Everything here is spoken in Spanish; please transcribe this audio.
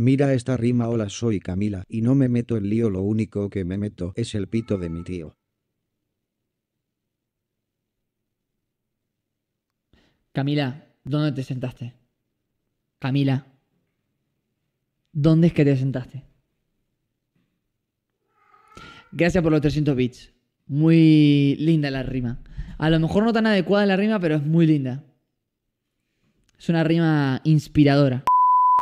Mira esta rima hola soy Camila y no me meto en lío lo único que me meto es el pito de mi tío. Camila, ¿dónde te sentaste? Camila, ¿dónde es que te sentaste? Gracias por los 300 bits. Muy linda la rima. A lo mejor no tan adecuada la rima, pero es muy linda. Es una rima inspiradora.